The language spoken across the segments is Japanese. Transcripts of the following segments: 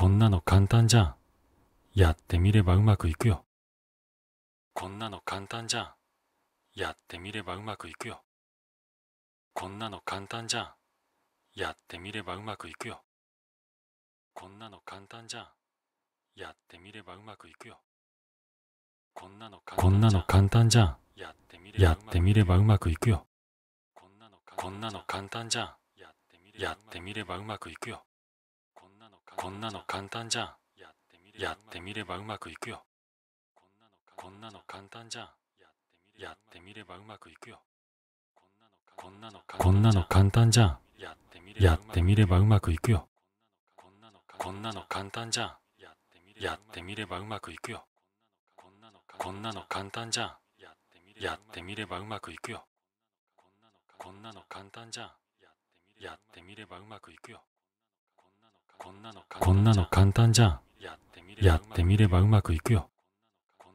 こんなの簡単じゃん。やってみればうまくいくよ。こんなの簡単じゃん。やってみればうまくいくよ。こんなの簡単じゃん。やってみればうまくいくよ。こんなの簡単じゃん。やってみればうまくいくよ。こんなの簡単じゃん。やってみればうまくいくよ。こんなの簡単じゃん。やってみればうまくいくよ。こんなの簡単じゃんやってみればうまくいくよこんなの簡単じゃんやってみればうまくいくよこんなのこんなの簡単じゃんやってみればうまくいくよこんなの簡単じゃんやってみればうまくいくよこんなの簡単じゃんやってみればうまくいくよこんなの簡単じゃんやってみればうまくいくよこんなの簡単じゃん。やってみればうまくいくよ。こ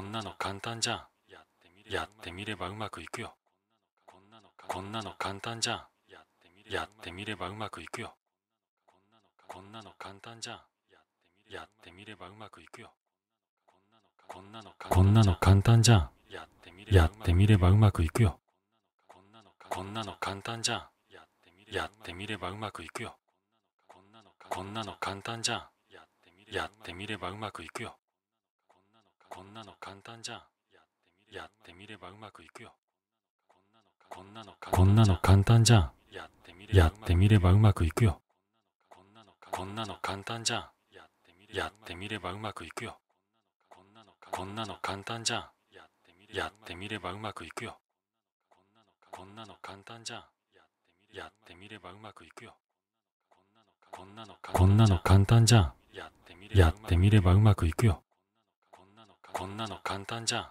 んなの簡単じゃん。やってみればうまくいくよ。こんなの簡単じゃん。やってみればうまくいくよ。こんなの簡単じゃん。やってみればうまくいくよ。こんなの簡単じゃん。やってみればうまくいくよ。こんなの簡単じゃん。やってみればうまくいくよ。こんなの簡単じゃんやってみればうまくいくよこんなの簡単じゃんやってみればうまくいくよこんなの簡単じゃんやってみればうまくいくよこんなの簡単じゃんやってみればうまくいくよこんなの簡単じゃんやってみればうまくいくよこんなの簡単じゃんやってみればうまくいくよこんなの簡単じゃん。やってみればうまくいくよ。こんなの簡単じゃん。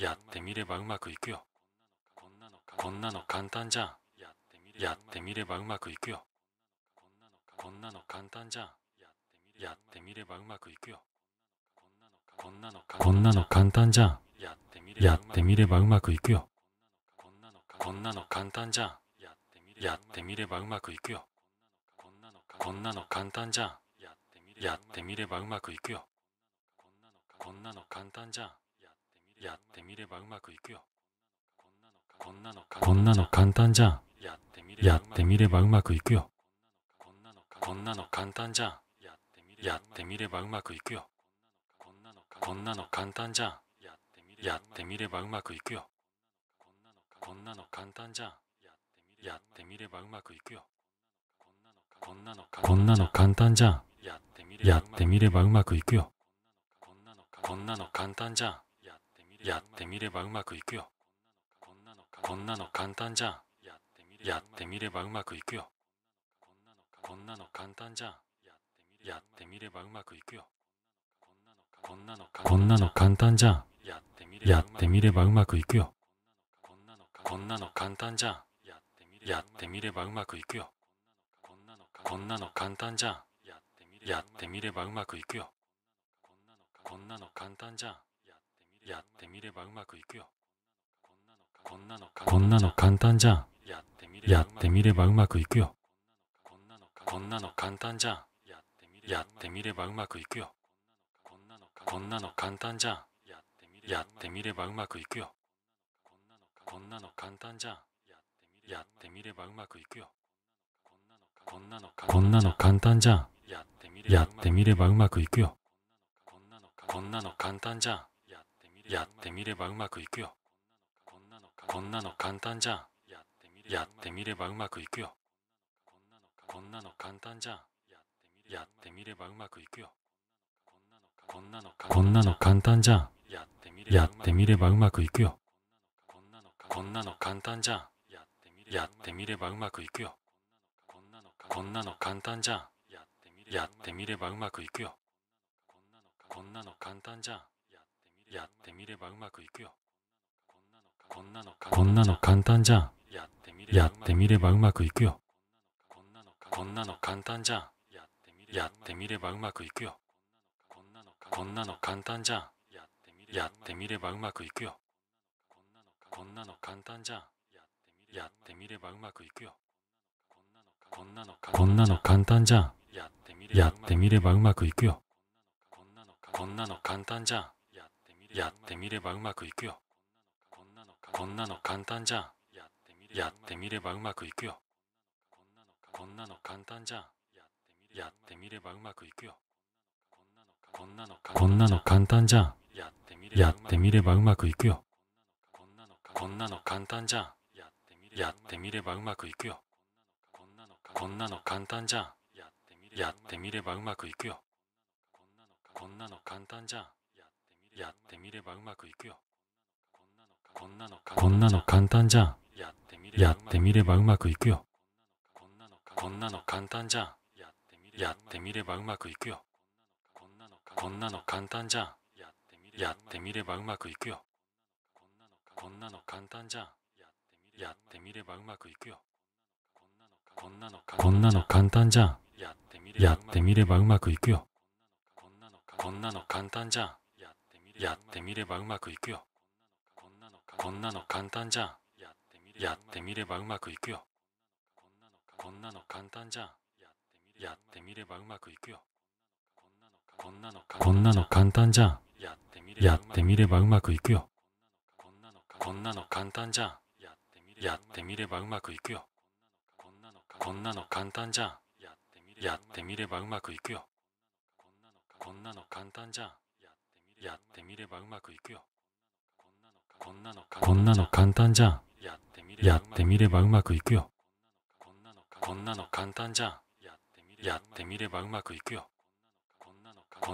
やってみればうまくいくよ。こんなの簡単じゃん。やってみればうまくいくよ。こんなの簡単じゃん。やってみればうまくいくよ。こんなの簡単じゃん。やってみればうまくいくよ。こんなの簡単じゃん。やってみればうまくいくよ。こんなの簡単じゃんやってみればうまくいくよこんなの簡単じゃんやってみればうまくいくよこんなの簡単じゃんやってみればうまくいくよこんなの簡単じゃんやってみればうまくいくよこんなの簡単じゃんやってみればうまくいくよこんなの簡単じゃんやってみればうまくいくよこんなの簡単じゃん。やってみればうまくいくよ。こんなの簡単じゃん。やってみればうまくいくよ。こんなの簡単じゃん。やってみればうまくいくよ。こんなの簡単じゃん。やってみればうまくいくよ。こんなの簡単じゃん。やってみればうまくいくよ。こんなの簡単じゃん。やってみればうまくいくよ。こんなの簡単じゃんやってみればうまくいくよこんなの簡単じゃんやってみればうまくいくよこんなの簡単じゃんやってみればうまくいくよこんなの簡単じゃんやってみればうまくいくよこんなの簡単じゃんやってみればうまくいくよこんなの簡単じゃんやってみればうまくいくよこんなの簡単じゃんやってみればうまくいくよこんなの簡単じゃんやってみればうまくいくよこんなの簡単じゃんやってみればうまくいくよこんなの簡単じゃんやってみればうまくいくよこんなの簡単じゃんやってみればうまくいくよこんなの簡単じゃんやってみればうまくいくよこんなの簡単じゃんやってみればうまくいくよこんなの簡単じゃんやってみればうまくいくよこんなの簡単じゃんやってみればうまくいくよこんなの簡単じゃんやってみればうまくいくよこんなの簡単じゃんやってみればうまくいくよこんなの簡単じゃんやってみればうまくいくよこんなの簡単じゃんやってみればうまくいくよこんなの簡単じゃんやってみればうまくいくよこんなの簡単じゃんやってみればうまくいくよこんなの簡単じゃんやってみればうまくいくよこんなの簡単じゃんやってみればうまくいくよこんなの簡単じゃんやってみればうまくいくよこんなの簡単じゃんやってみればうまくいくよこんなの簡単じゃんやってみればうまくいくよこんなの簡単じゃんやってみればうまくいくよこんなの簡単じゃんやってみればうまくいくよこんなの簡単じゃんやってみればうまくいくよこんなの簡単じゃんやってみればうまくいくよこんなの簡単じゃんやってみればうまくいくよこんなの簡単じゃんやってみればうまくいくよこんなの簡単じゃんやってみればうまくいくよこんなの簡単じゃんやってみればうまくいくよこんなの簡単じゃんやってみればうまくいくよこんなの簡単じゃんやってみればうまくいくよこんなの簡単じゃんやってみればうまくいくよこんなの簡単じゃんやってみればうまくいくよこんなの簡単じゃんやってみればうまくいくよこんなの簡単じゃんやってみればうまくいくよこ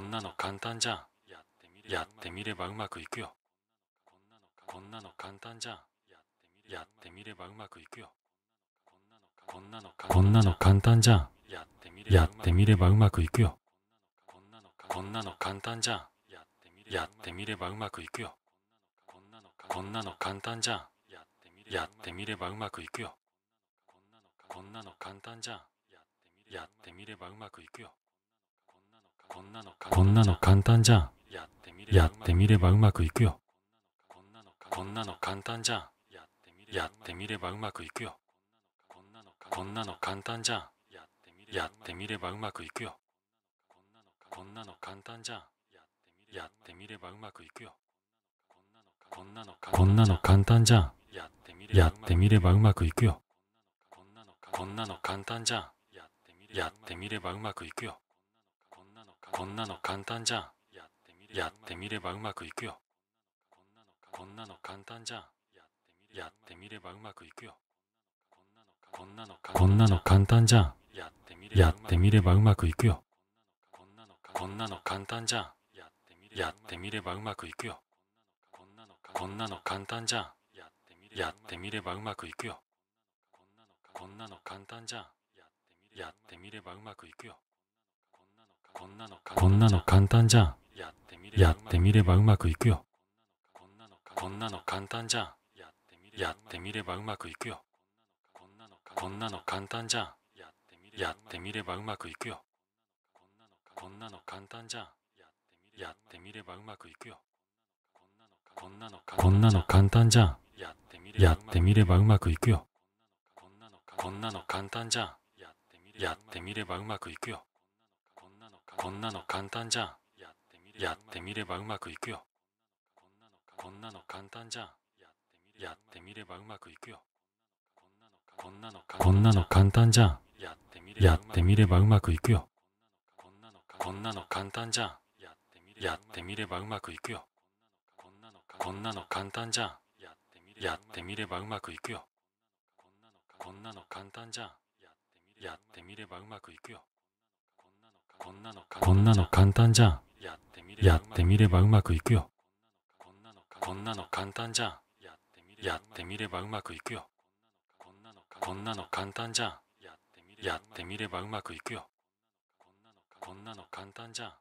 んなの簡単じゃんやってみればうまくいくよこんなの簡単じゃんやってみればうまくいくよこんなの簡単じゃんやってみればうまくいくよこんなの簡単じゃんやってみればうまくいくよこんなの簡単じゃんやってみればうまくいくよこんなの簡単じゃんやってみればうまくいくよこんなの簡単じゃんやってみればうまくいくよこんなの簡単じゃんやってみればうまくいくよこんなの簡単じゃんやってみればうまくいくよこんなの簡単じゃんやってみればうまくいくよこんなの簡単じゃんやってみればうまくいくよこんなの簡単じゃんやってみればうまくいくよこんなの簡単じゃんやってみればうまくいくよこんなの簡単じゃんやってみればうまくいくよこんなの簡単じゃんやってみればうまくいくよこんなの簡単じゃんやってみればうまくいくよこんなの簡単じゃんやってみればうまくいくよこんなの簡単じゃんやってみればうまくいくよこんなの簡単じゃんやってみればうまくいくよこんなの簡単じゃんやってみればうまくいくよこんなの簡単じゃんやってみればうまくいくよこんなの簡単じゃんやってみればうまくいくよこんなの簡単じゃんやってみればうまくいくよこんなの簡単じゃんやってみればうまくいくよこんなの簡単じゃんやってみればうまくいくよこんなの簡単じゃんやってみればうまくいくよこんなの簡単じゃん。やってみればうまくいくよ。こんなの簡単じゃん。やってみればうまくいくよ。こんなの簡単じゃん。やってみればうまくいくよ。こんなの簡単じゃん。やってみればうまくいくよ。こんなの簡単じゃん。やってみればうまくいくよ。こんなの簡単じゃん。やってみればうまくいくよ。こんなの簡単じゃんやってみればうまくいくよこんなの簡単じゃん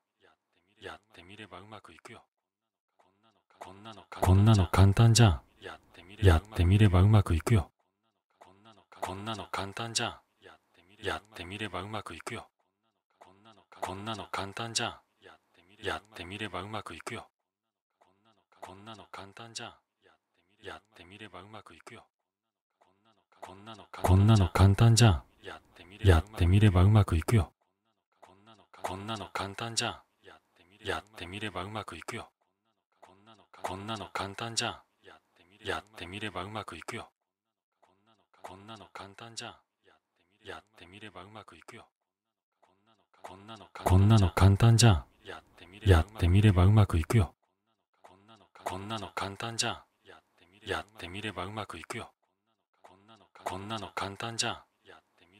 やってみればうまくいくよこんなの簡単じゃんやってみればうまくいくよこんなの簡単じゃんやってみればうまくいくよこんなの簡単じゃんやってみればうまくいくよこんなの簡単じゃんやってみればうまくいくよこんなの簡単じゃん。やってみればうまくいくよ。こんなの簡単じゃん。やってみればうまくいくよ。こんなの簡単じゃん。やってみればうまくいくよ。こんなの簡単じゃん。やってみればうまくいくよ。こんなの簡単じゃん。やってみればうまくいくよ。こんなの簡単じゃん。やってみればうまくいくよ。こんなの簡単じゃん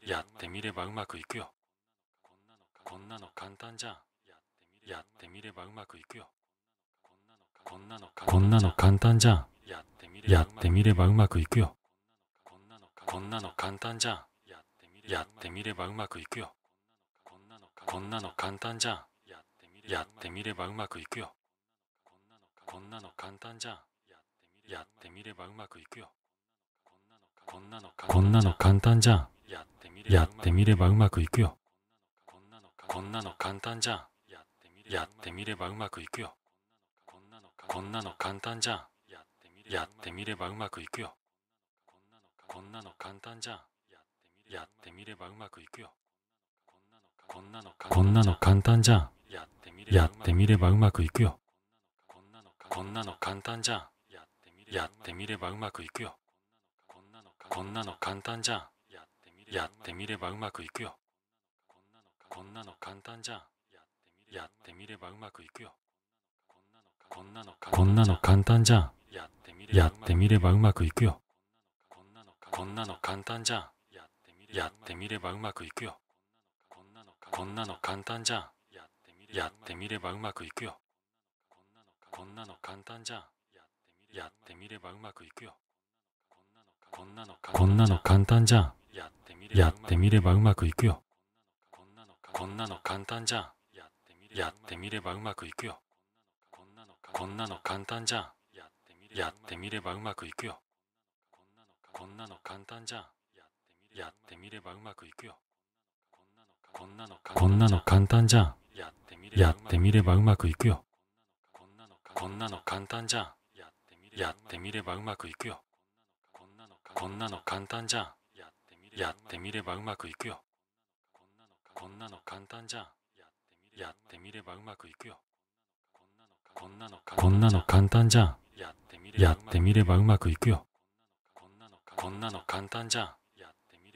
やってみればうまくいくよこんなの簡単じゃんやってみればうまくいくよこんなの簡単じゃんやってみればうまくいくよこんなの簡単じゃんやってみればうまくいくよこんなの簡単じゃんやってみればうまくいくよこんなの簡単じゃんやってみればうまくいくよこんなの簡単じゃん。やってみればうまくいくよ。こんなの簡単じゃん。やってみればうまくいくよ。こんなの簡単じゃん。やってみればうまくいくよ。こんなの簡単じゃん。やってみればうまくいくよ。こんなの簡単じゃん。やってみればうまくいくよ。こんなの簡単じゃん。やってみればうまくいくよ。こんなの簡単じゃんやってみればうまくいくよこんなの簡単じゃんやってみればうまくいくよこんなの簡単じゃんやってみればうまくいくよこんなの簡単じゃんやってみればうまくいくよこんなの簡単じゃんやってみればうまくいくよこんなの簡単じゃんやってみればうまくいくよこんなの簡単じゃん。やってみればうまくいくよ。こんなの簡単じゃん。やってみればうまくいくよ。こんなの簡単じゃん。やってみればうまくいくよ。こんなの簡単じゃん。やってみればうまくいくよ。こんなの簡単じゃん。やってみればうまくいくよ。こんなの簡単じゃん。やってみればうまくいくよ。こんなの簡単じゃんやってみればうまくいくよこんなの簡単じゃんやってみればうまくいくよこんなの簡単じゃんやってみればうまくいくよこんなの簡単じゃん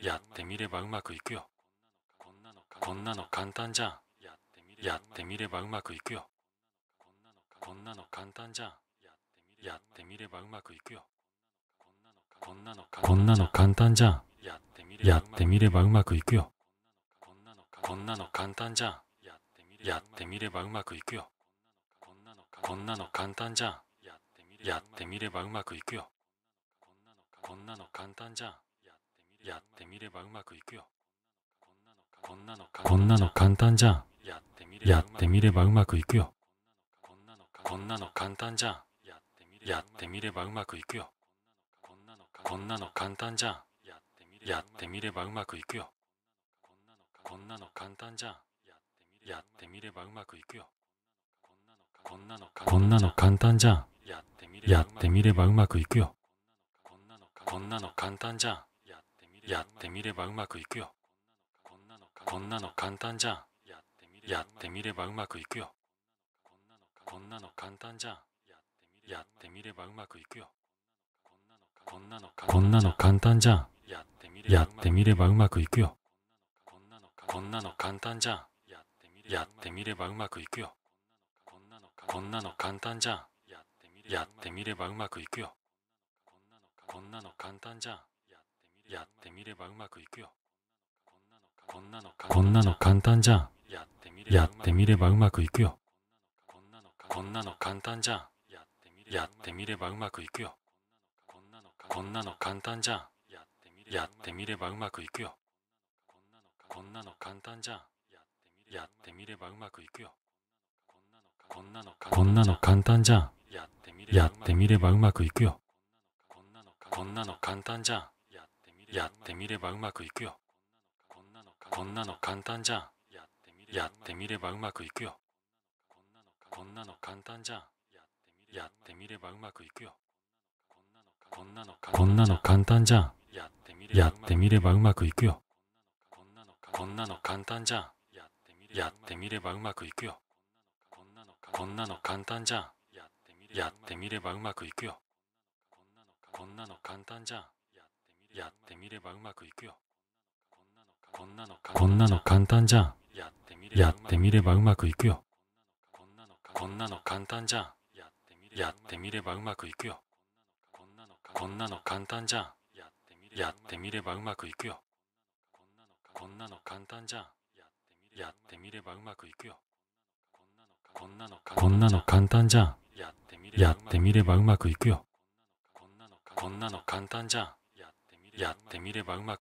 やってみればうまくいくよこんなの簡単じゃんやってみればうまくいくよこんなの簡単じゃんやってみればうまくいくよこんなの簡単じゃん。やってみればうまくいくよ。こんなの簡単じゃん。やってみればうまくいくよ。こんなの簡単じゃん。やってみればうまくいくよ。こんなの簡単じゃん。やってみればうまくいくよ。こんなの簡単じゃん。やってみればうまくいくよ。こんなの簡単じゃん。やってみればうまくいくよ。こんなの簡単じゃんやってみればうまくいくよこんなの簡単じゃんやってみればうまくいくよこんなの簡単じゃんやってみればうまくいくよこんなの簡単じゃんやってみればうまくいくよこんなの簡単じゃんやってみればうまくいくよこんなの簡単じゃんやってみればうまくいくよこんなの簡単じゃん。やってみればうまくいくよ。こんなの簡単じゃん。やってみればうまくいくよ。こんなの簡単じゃん。やってみればうまくいくよ。こんなの簡単じゃん。やってみればうまくいくよ。こんなの簡単じゃん。やってみればうまくいくよ。こんなの簡単じゃん。やってみればうまくいくよ。こんなの簡単じゃんやってみればうまくいくよこんなの簡単じゃんやってみればうまくいくよこんなの簡単じゃんやってみればうまくいくよこんなの簡単じゃんやってみればうまくいくよこんなの簡単じゃんやってみればうまくいくよこんなの簡単じゃんやってみればうまくいくよこんなの簡単じゃんやってみればうまくいくよこんなの簡単じゃんやってみればうまくいくよこんなの簡単じゃんやってみればうまくいくよこんなの簡単じゃんやってみればうまくいくよこんなの簡単じゃんやってみればうまくいくよこんなの簡単じゃんやってみればうまくいくよこんなの簡単じゃんやってみればうまくいくよこんなの簡単じゃんやってみればうまくいくよこんなの簡単じゃんやってみればうまくいくよこんなの簡単じゃんやってみればうまく